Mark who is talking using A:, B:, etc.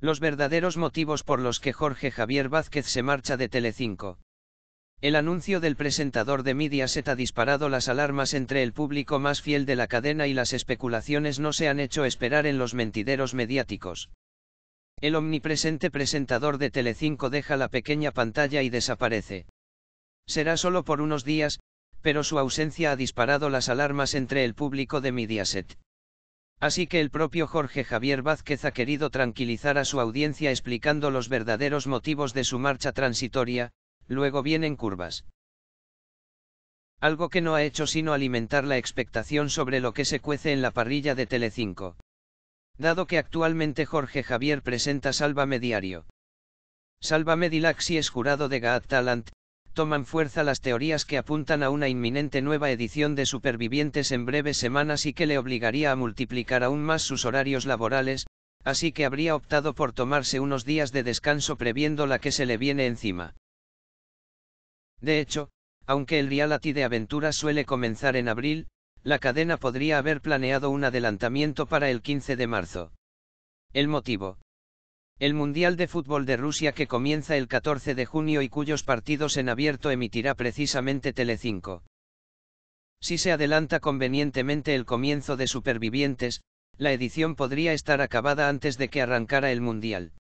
A: Los verdaderos motivos por los que Jorge Javier Vázquez se marcha de Telecinco. El anuncio del presentador de Mediaset ha disparado las alarmas entre el público más fiel de la cadena y las especulaciones no se han hecho esperar en los mentideros mediáticos. El omnipresente presentador de Telecinco deja la pequeña pantalla y desaparece. Será solo por unos días, pero su ausencia ha disparado las alarmas entre el público de Mediaset. Así que el propio Jorge Javier Vázquez ha querido tranquilizar a su audiencia explicando los verdaderos motivos de su marcha transitoria, luego vienen curvas. Algo que no ha hecho sino alimentar la expectación sobre lo que se cuece en la parrilla de Telecinco. Dado que actualmente Jorge Javier presenta Sálvame Diario. Sálvame Dilaxi es jurado de Gaat Talent, toman fuerza las teorías que apuntan a una inminente nueva edición de Supervivientes en breves semanas y que le obligaría a multiplicar aún más sus horarios laborales, así que habría optado por tomarse unos días de descanso previendo la que se le viene encima. De hecho, aunque el reality de aventuras suele comenzar en abril, la cadena podría haber planeado un adelantamiento para el 15 de marzo. El motivo. El Mundial de Fútbol de Rusia que comienza el 14 de junio y cuyos partidos en abierto emitirá precisamente Telecinco. Si se adelanta convenientemente el comienzo de Supervivientes, la edición podría estar acabada antes de que arrancara el Mundial.